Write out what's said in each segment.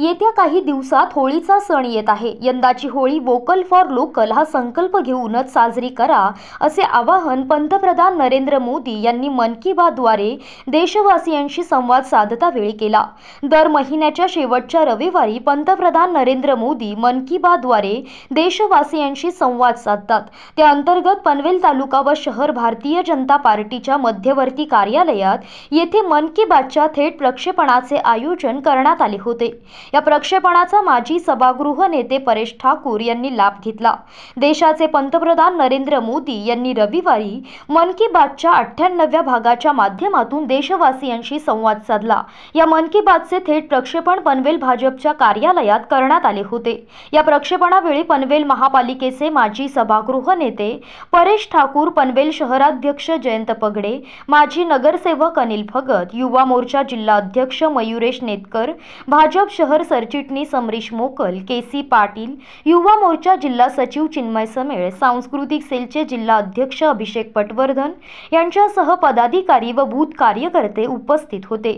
येत्या काही दिवसात होळीचा सण येत आहे यंदाची होळी वोकल फॉर लोकल हा संकल्प घेऊनच साजरी करा असे आवाहन पंतप्रधान नरेंद्र मोदी यांनी मन की द्वारे देशवासियांशी संवाद साधता वेळी केला दर महिन्याच्या शेवटच्या रविवारी पंतप्रधान नरेंद्र मोदी मन की द्वारे देशवासियांशी संवाद साधतात त्या अंतर्गत पनवेल तालुका व शहर भारतीय जनता पार्टीच्या मध्यवर्ती कार्यालयात येथे मन की बातच्या थेट प्रक्षेपणाचे आयोजन करण्यात आले होते या प्रक्षेपणाचा माजी सभागृह नेते परेश ठाकूर यांनी लाभ घेतला देशाचे पंतप्रधान नरेंद्र मोदी यांनी रविवारी मन की बातच्या अठ्ठ्याण्णव्या भागाच्या माध्यमातून देशवासियांशी संवाद साधला या मन की बातचे थेट प्रक्षेपण पनवेल भाजपच्या कार्यालयात करण्यात आले होते या प्रक्षेपणावेळी पनवेल महापालिकेचे माजी सभागृह नेते परेश ठाकूर पनवेल शहराध्यक्ष जयंत पगडे माजी नगरसेवक अनिल भगत युवा मोर्चा जिल्हा अध्यक्ष मयुरेश नेतकर भाजप शहर शहर सरचिटणीस अमरीश मोकल के सी पाटील युवा मोर्चा जिल्हा सचिव चिन्मय समेळ सांस्कृतिक सेलचे जिल्हा अध्यक्ष अभिषेक पटवर्धन यांच्यासह पदाधिकारी व बूथ कार्यकर्ते उपस्थित होते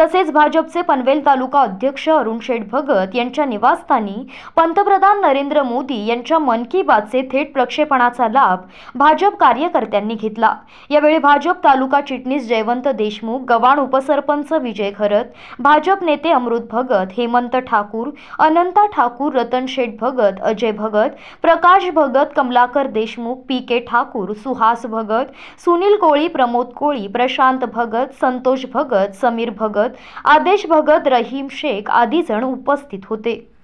तसेच भाजपचे पनवेल तालुका अध्यक्ष अरुण शेठ भगत यांच्या निवासस्थानी पंतप्रधान नरेंद्र मोदी यांच्या मन की बातचे थेट प्रक्षेपणाचा लाभ भाजप कार्यकर्त्यांनी घेतला यावेळी भाजप तालुका चिटणीस जयवंत देशमुख गवाण उपसरपंच विजय खरत भाजप नेते अमृत भगत हेमंत हेमंत ठाकूर अनंता ठाकूर रतन शेठ भगत अजय भगत प्रकाश भगत कमलाकर देशमुख पी के ठाकूर सुहास भगत सुनील कोळी प्रमोद कोळी प्रशांत भगत संतोष भगत समीर भगत आदेश भगत रहीम शेख आदी जण उपस्थित होते